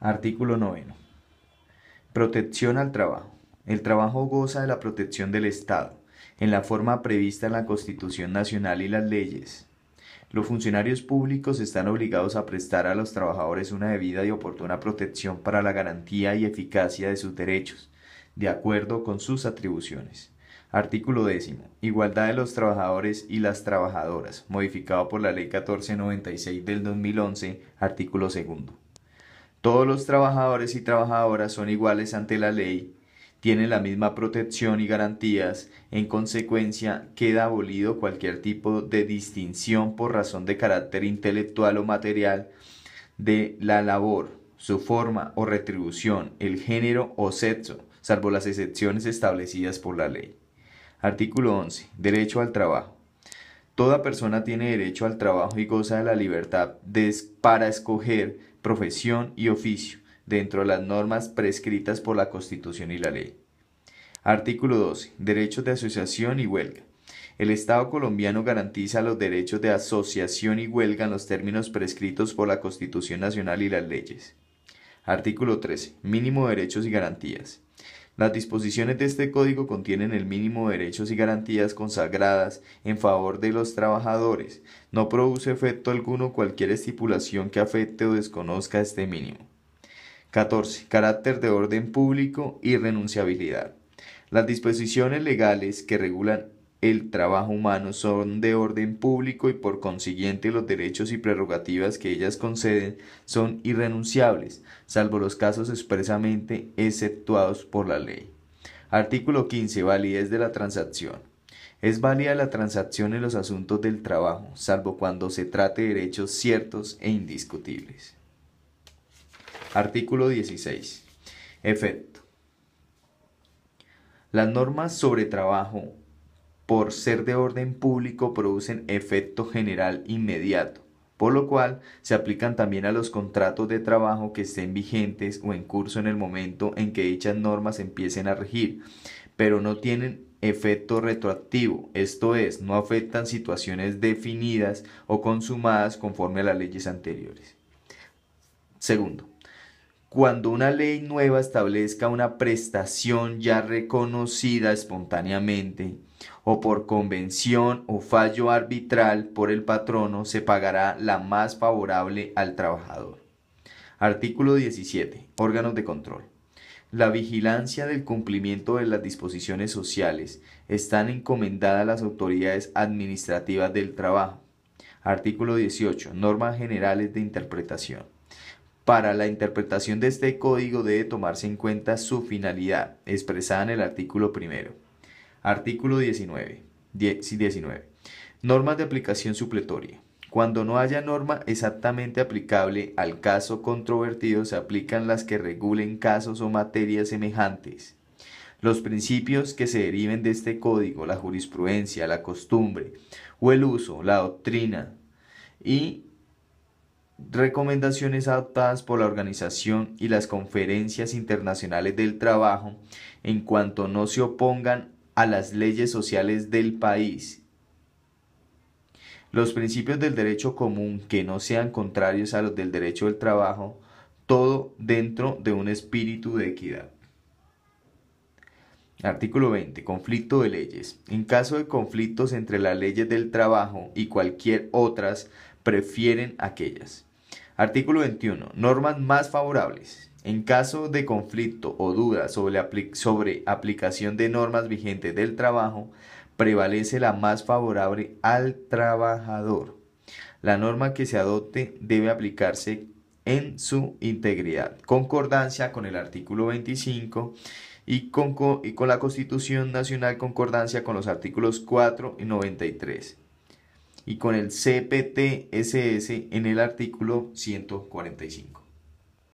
Artículo 9. Protección al trabajo. El trabajo goza de la protección del Estado, en la forma prevista en la Constitución Nacional y las leyes. Los funcionarios públicos están obligados a prestar a los trabajadores una debida y oportuna protección para la garantía y eficacia de sus derechos, de acuerdo con sus atribuciones. Artículo 10. Igualdad de los trabajadores y las trabajadoras, modificado por la Ley 1496 del 2011, artículo 2. Todos los trabajadores y trabajadoras son iguales ante la ley, tienen la misma protección y garantías, en consecuencia queda abolido cualquier tipo de distinción por razón de carácter intelectual o material de la labor, su forma o retribución, el género o sexo, salvo las excepciones establecidas por la ley. Artículo 11. Derecho al trabajo. Toda persona tiene derecho al trabajo y goza de la libertad de, para escoger profesión y oficio dentro de las normas prescritas por la Constitución y la ley. Artículo 12. Derechos de asociación y huelga. El Estado colombiano garantiza los derechos de asociación y huelga en los términos prescritos por la Constitución Nacional y las leyes. Artículo 13. Mínimo derechos y garantías. Las disposiciones de este código contienen el mínimo de derechos y garantías consagradas en favor de los trabajadores. No produce efecto alguno cualquier estipulación que afecte o desconozca este mínimo. 14. Carácter de orden público y renunciabilidad. Las disposiciones legales que regulan el trabajo humano son de orden público y por consiguiente los derechos y prerrogativas que ellas conceden son irrenunciables, salvo los casos expresamente exceptuados por la ley. Artículo 15. Validez de la transacción. Es válida la transacción en los asuntos del trabajo, salvo cuando se trate de derechos ciertos e indiscutibles. Artículo 16. Efecto. Las normas sobre trabajo por ser de orden público, producen efecto general inmediato, por lo cual se aplican también a los contratos de trabajo que estén vigentes o en curso en el momento en que dichas normas empiecen a regir, pero no tienen efecto retroactivo, esto es, no afectan situaciones definidas o consumadas conforme a las leyes anteriores. Segundo, cuando una ley nueva establezca una prestación ya reconocida espontáneamente, o por convención o fallo arbitral por el patrono se pagará la más favorable al trabajador. Artículo 17. Órganos de control. La vigilancia del cumplimiento de las disposiciones sociales están encomendadas a las autoridades administrativas del trabajo. Artículo 18. Normas generales de interpretación. Para la interpretación de este código debe tomarse en cuenta su finalidad, expresada en el artículo primero Artículo 19. Normas de aplicación supletoria. Cuando no haya norma exactamente aplicable al caso controvertido, se aplican las que regulen casos o materias semejantes. Los principios que se deriven de este código, la jurisprudencia, la costumbre o el uso, la doctrina y recomendaciones adoptadas por la organización y las conferencias internacionales del trabajo en cuanto no se opongan a las leyes sociales del país. Los principios del derecho común que no sean contrarios a los del derecho del trabajo, todo dentro de un espíritu de equidad. Artículo 20. Conflicto de leyes. En caso de conflictos entre las leyes del trabajo y cualquier otras, prefieren aquellas. Artículo 21. Normas más favorables. En caso de conflicto o duda sobre, sobre aplicación de normas vigentes del trabajo, prevalece la más favorable al trabajador. La norma que se adopte debe aplicarse en su integridad, concordancia con el artículo 25 y con, y con, la Constitución Nacional, concordancia con los artículos 4 y 93 y con el CPTSS en el artículo 145.